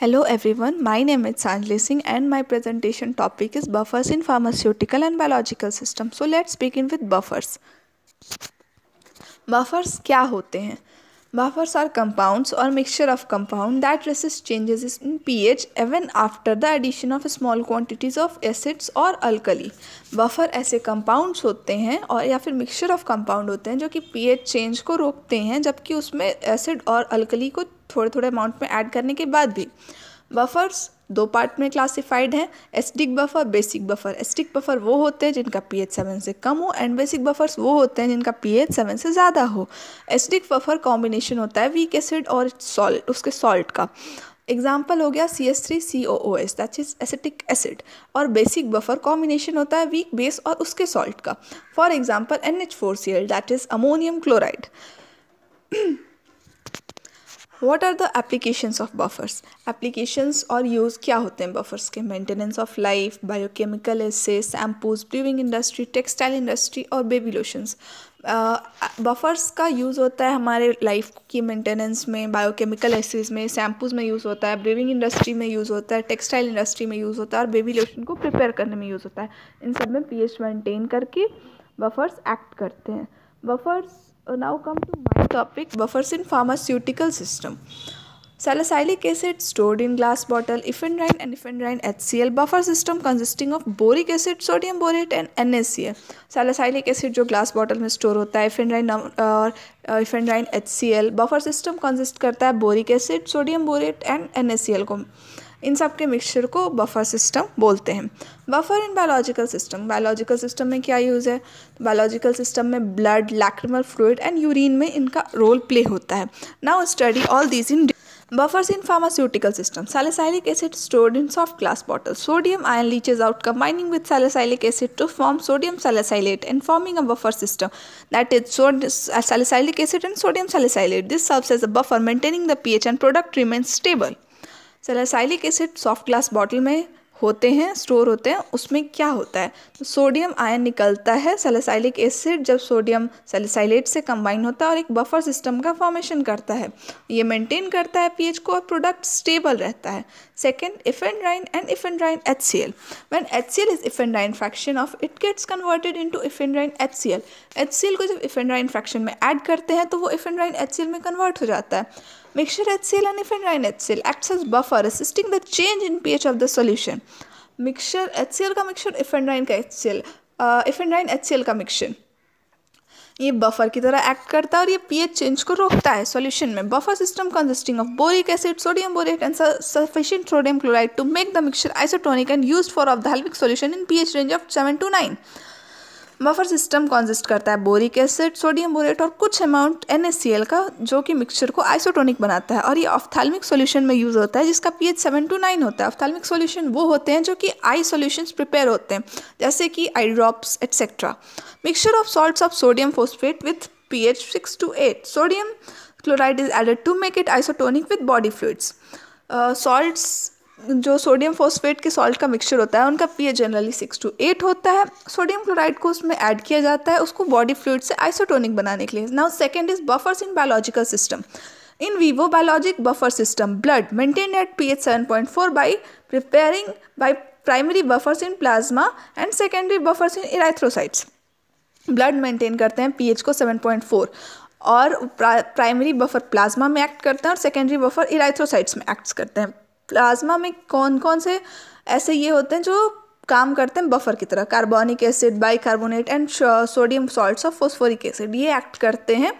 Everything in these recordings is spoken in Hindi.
Hello everyone my name is Sanjali Singh and my presentation topic is buffers in pharmaceutical and biological system so let's begin with buffers buffers क्या होते हैं Buffers are compounds or mixture of compound that resist changes in pH even after the addition of small quantities of acids और alkali. Buffer ऐसे compounds होते हैं और या फिर mixture of compound होते हैं जो कि pH change को रोकते हैं जबकि उसमें acid और alkali को थोड़े थोड़े अमाउंट में ऐड करने के बाद भी बफ़र्स दो पार्ट में क्लासिफाइड हैं acidic buffer basic buffer acidic buffer वो होते हैं जिनका पी एच सेवन से कम हो एंड बेसिक बफर्स वो होते हैं जिनका पी एच सेवन से ज़्यादा हो एस्टिक बफर कॉम्बिनेशन होता है वीक एसिड और सॉल्ट उसके सॉल्ट का एग्जाम्पल हो गया C S three C O O S that is acetic acid और बेसिक बफर कॉम्बिनेशन होता है वीक बेस और उसके सॉल्ट का for example N H four C L that is ammonium chloride what are the applications of buffers applications और यूज़ क्या होते हैं बफर्स के maintenance of life biochemical assay shampoos brewing industry textile industry और बेबी लोशंस बफर्स का यूज़ होता है हमारे लाइफ की मेंटेनेंस में बायोकेमिकल एसेज में शैम्पूज में यूज़ होता है ब्रीविंग इंडस्ट्री में यूज़ होता है टेक्सटाइल इंडस्ट्री में यूज़ होता है और बेबी लोशन को प्रिपेयर करने में यूज़ होता है इन सब में पी एच मेंटेन करके बफर्स एक्ट करते हैं buffers now come to my topic buffers in pharmaceutical system salicylic acid stored in glass bottle efendrine and efendrine HCl buffer system consisting of boric acid sodium borate and NaCl salicylic acid जो glass bottle में store होता है efendrine और efendrine HCl buffer system consist करता है boric acid sodium borate and NaCl को इन सब के मिक्सचर को बफर सिस्टम बोलते हैं buffer in biological system biological system में क्या यूज़ है बायोलॉजिकल सिस्टम में blood lacrimal fluid and urine में इनका रोल प्ले होता है now study all these in buffers in pharmaceutical system salicylic acid stored in soft glass bottle sodium ion leaches out combining with salicylic acid to form sodium salicylate and forming a buffer system that is salicylic acid and sodium salicylate this serves as a buffer maintaining the pH and product remains stable salicylic acid soft glass bottle में होते हैं स्टोर होते हैं उसमें क्या होता है तो सोडियम आयन निकलता है सेलेसाइलिक एसिड जब सोडियम सेलेसाइलेट से कंबाइन होता है और एक बफर सिस्टम का फॉर्मेशन करता है ये मेंटेन करता है पीएच को और प्रोडक्ट स्टेबल रहता है second ephedrine and ephedrine H C L when H C L is ephedrine fraction of it gets converted into ephedrine H C L H C L को जब इफेंड्राइन फ्रैक्शन में ऐड करते हैं तो वो इफेंड्राइन एच सी एल में कन्वर्ट हो जाता है Mixture HCl and ifainine HCl acts as buffer assisting the change in pH of the solution. Mixture H का मिक्सचर इफेंड्राइन का एच सी इफेंड्राइन एच का mixture. ये बफर की तरह एक्ट करता है और ये पीएच चेंज को रोकता है सॉल्यूशन में buffer system consisting of boric acid sodium borate and sufficient sodium chloride to make the mixture isotonic and used for of the हेल्विक solution in pH range of seven to nine buffer system consist करता है बोरिक एसिड सोडियम बोरेट और कुछ अमाउंट एन का जो कि मिक्सचर को आइसोटोनिक बनाता है और ये ऑफ्थालमिक सोल्यूशन में यूज़ होता है जिसका पीएच सेवन टू नाइन होता है ऑफ्थालमिक सोल्यूशन वो होते हैं जो कि आई सोल्यूशन प्रिपेयर होते हैं जैसे कि eye drops et cetera mixture of salt of sodium phosphate with P H six to eight sodium chloride is added to make it isotonic with body fluids salts जो सोडियम फॉस्फेट के सॉल्ट का मिक्सचर होता है उनका pH generally six to eight होता है सोडियम क्लोराइड को उसमें ऐड किया जाता है उसको बॉडी फ्लूड से आइसोटोनिक बनाने के लिए now second is buffers in biological system in vivo biologic buffer system blood maintain at P H seven point four by preparing by primary buffers in plasma and secondary buffers in erythrocytes blood maintain करते हैं एच को फोर और प्राइमरी बफर प्लाज्मा में एक्ट करते हैं और सेकेंडरी बफर इराइथ्रोसाइट्स में एक्ट करते हैं प्लाज्मा में कौन कौन से ऐसे ये होते हैं जो काम करते हैं बफर की तरह carbonic acid bicarbonate and sodium salts और फोस्फोरिक एसिड ये एक्ट करते हैं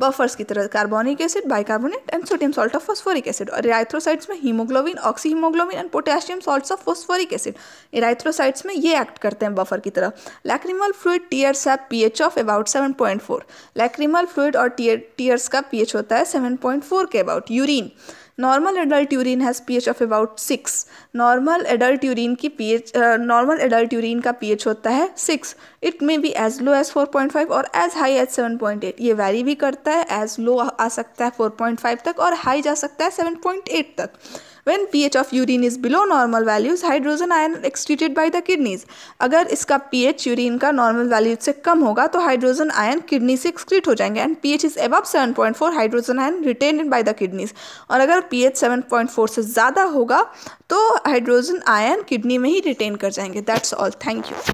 बफर्स की तरह carbonic acid bicarbonate and sodium salt of phosphoric acid और इराइथ्रोसाइट्स में haemoglobin oxyhaemoglobin and potassium salts of phosphoric acid erythrocytes में ये एक्ट करते हैं बफर की तरह लैक्रिमल फ्लूड टीयर्स है H of about seven point four lacrimal fluid और टीयर्स का पी एच होता है सेवन पॉइंट फोर के about urine normal adult urine has pH of about six normal adult urine की पीएच नॉर्मल एडल्ट यूरिन का पीएच होता है six it may be as low as four point five और as high as seven point eight ये वैरी भी करता है एज लो आ सकता है फोर पॉइंट फाइव तक और हाई जा सकता है सेवन पॉइंट एट तक when P H of urine is below normal values hydrogen ion excreted by the kidneys अगर इसका पी एच यूरिन का नॉर्मल वैल्यूज से कम होगा तो हाइड्रोजन आयन किडनी से एक्सक्रीट हो जाएंगे and P H is seven point four hydrogen ion retained by the kidneys और अगर P H seven point four से ज्यादा होगा तो हाइड्रोजन आयन किडनी में ही रिटेन कर जाएंगे दैट्स ऑल थैंक यू